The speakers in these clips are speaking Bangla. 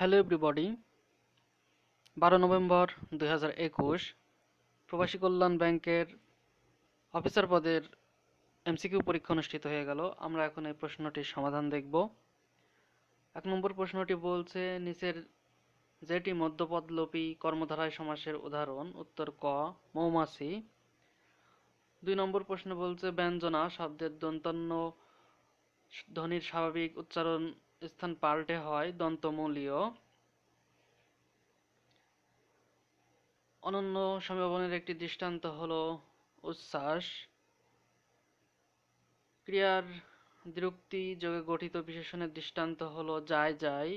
হ্যালো এভরিবডি বারো নভেম্বর দুই প্রবাসী কল্যাণ ব্যাংকের অফিসার পদের এমসিকিউ পরীক্ষা অনুষ্ঠিত হয়ে গেল আমরা এখন এই প্রশ্নটির সমাধান দেখব এক নম্বর প্রশ্নটি বলছে নিচের যেটি মধ্যপদলোপী কর্মধারায় সমাসের উদাহরণ উত্তর ক মৌমাছি দুই নম্বর প্রশ্ন বলছে ব্যঞ্জনা শব্দের দন্তন্য ধ্বনির স্বাভাবিক উচ্চারণ স্থান পাল্টে হয় দন্তমূলীয় অনন্য সম্ভাবনের একটি দৃষ্টান্ত হলো উচ্ছ্বাস ক্রিয়ার দ্রুক্তি যোগে গঠিত বিশেষণের দৃষ্টান্ত হলো যায় যায়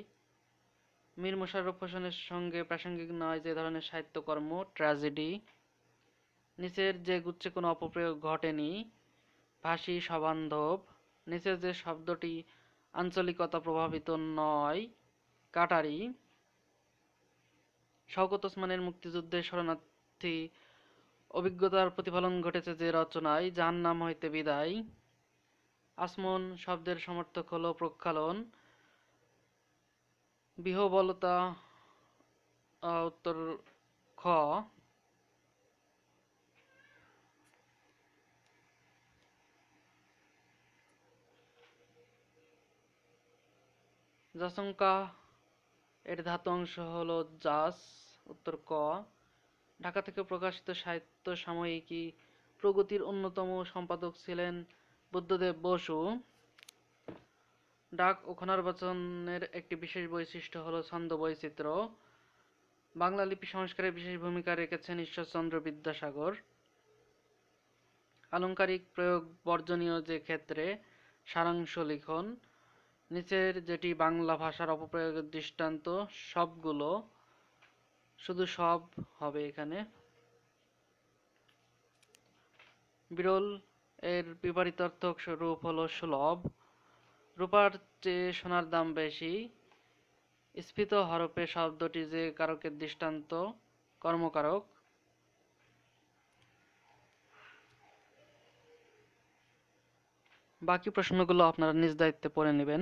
মীর মোশাররফ হোসেনের সঙ্গে প্রাসঙ্গিক নয় যে ধরনের সাহিত্যকর্ম ট্র্যাজেডি নিচের যে গুচ্ছে কোনো অপপ্রয়োগ ঘটেনি ভাষী সবান্ধব নিচের যে শব্দটি আঞ্চলিকতা প্রভাবিত নয় কাটারি শওকত ওসমানের মুক্তিযুদ্ধের শরণার্থী অভিজ্ঞতার প্রতিফলন ঘটেছে যে রচনায় যার নাম হইতে বিদায় আসমন শব্দের সমর্থক হলো প্রক্ষালন বিহবলতা উত্তর খ জাসংকা এর ধাতু অংশ হল জাস উত্তর ক ঢাকা থেকে প্রকাশিত সাহিত্য সাময়িকী প্রগতির অন্যতম সম্পাদক ছিলেন বুদ্ধদেব বসু ডাক ও খনার বচনের একটি বিশেষ বৈশিষ্ট্য হল ছন্দ বৈচিত্র্য বাংলা লিপি সংস্কারে বিশেষ ভূমিকা রেখেছেন ঈশ্বরচন্দ্র বিদ্যাসাগর আলংকারিক প্রয়োগ বর্জনীয় যে ক্ষেত্রে সারাংশ লিখন নিচের যেটি বাংলা ভাষার অপপ্রয়োগের দৃষ্টান্ত সবগুলো শুধু সব হবে এখানে বিরল এর বিপরীত অর্থ রূপ হলো সুলভ রূপার চেয়ে সোনার দাম বেশি স্ফীত হরপে শব্দটি যে কারকের দৃষ্টান্ত কর্মকারক বাকি প্রশ্নগুলো আপনারা নিজ দায়িত্বে পড়ে নেবেন